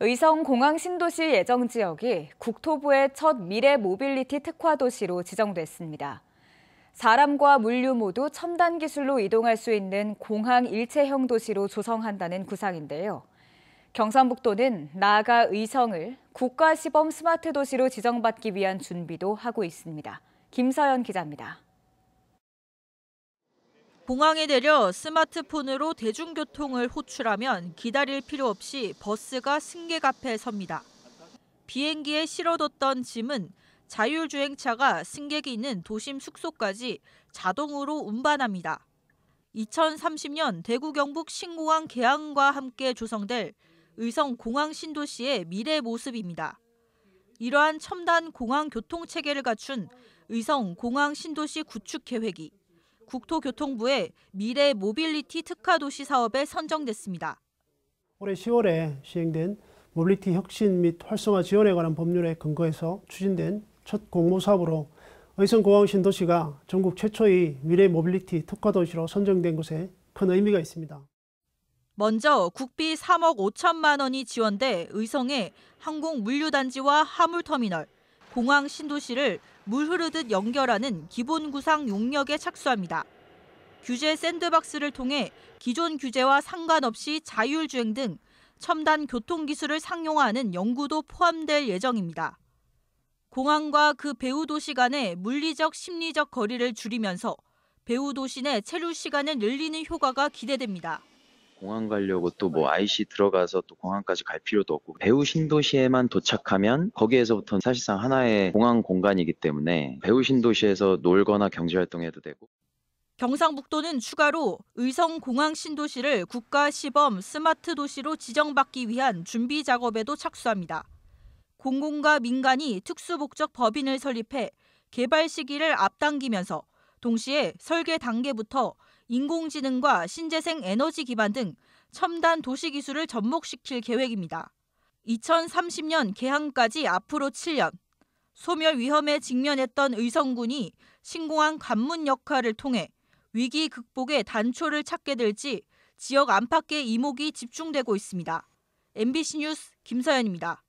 의성 공항 신도시 예정 지역이 국토부의 첫 미래 모빌리티 특화 도시로 지정됐습니다. 사람과 물류 모두 첨단 기술로 이동할 수 있는 공항 일체형 도시로 조성한다는 구상인데요. 경상북도는 나아가 의성을 국가시범 스마트 도시로 지정받기 위한 준비도 하고 있습니다. 김서연 기자입니다. 공항에 내려 스마트폰으로 대중교통을 호출하면 기다릴 필요 없이 버스가 승객 앞에 섭니다. 비행기에 실어뒀던 짐은 자율주행차가 승객이 있는 도심 숙소까지 자동으로 운반합니다. 2030년 대구 경북 신공항 개항과 함께 조성될 의성 공항 신도시의 미래 모습입니다. 이러한 첨단 공항 교통 체계를 갖춘 의성 공항 신도시 구축 계획이 국토교통부의 미래 모빌리티 특화 도시 사업에 선정됐습니다. 올해 10월에 시행된 모빌리티 혁신 및 활성화 지원에 관한 법률에 근거해서 추진된 첫 공모 사업으로 의성공항 신도시가 전국 최초의 미래 모빌리티 특화 도시로 선정된 것에 큰 의미가 있습니다. 먼저 국비 3억 5천만 원이 지원돼 의성에 항공 물류단지와 화물터미널, 공항 신도시를 물 흐르듯 연결하는 기본 구상 용역에 착수합니다. 규제 샌드박스를 통해 기존 규제와 상관없이 자율주행 등 첨단 교통 기술을 상용화하는 연구도 포함될 예정입니다. 공항과 그배우 도시 간의 물리적 심리적 거리를 줄이면서 배우 도시 내 체류 시간을 늘리는 효과가 기대됩니다. 공항 가려고 또 뭐 IC 네. 들어가서 또 공항까지 갈 필요도 없고 배우 신도시에만 도착하면 거기에서부터는 사실상 하나의 공항 공간이기 때문에 배우 신도시에서 놀거나 경제활동해도 되고 경상북도는 추가로 의성 공항 신도시를 국가 시범 스마트 도시로 지정받기 위한 준비 작업에도 착수합니다. 공공과 민간이 특수목적 법인을 설립해 개발 시기를 앞당기면서 동시에 설계 단계부터 인공지능과 신재생 에너지 기반 등 첨단 도시 기술을 접목시킬 계획입니다. 2030년 개항까지 앞으로 7년, 소멸 위험에 직면했던 의성군이 신공항 관문 역할을 통해 위기 극복의 단초를 찾게 될지 지역 안팎의 이목이 집중되고 있습니다. MBC 뉴스 김서연입니다.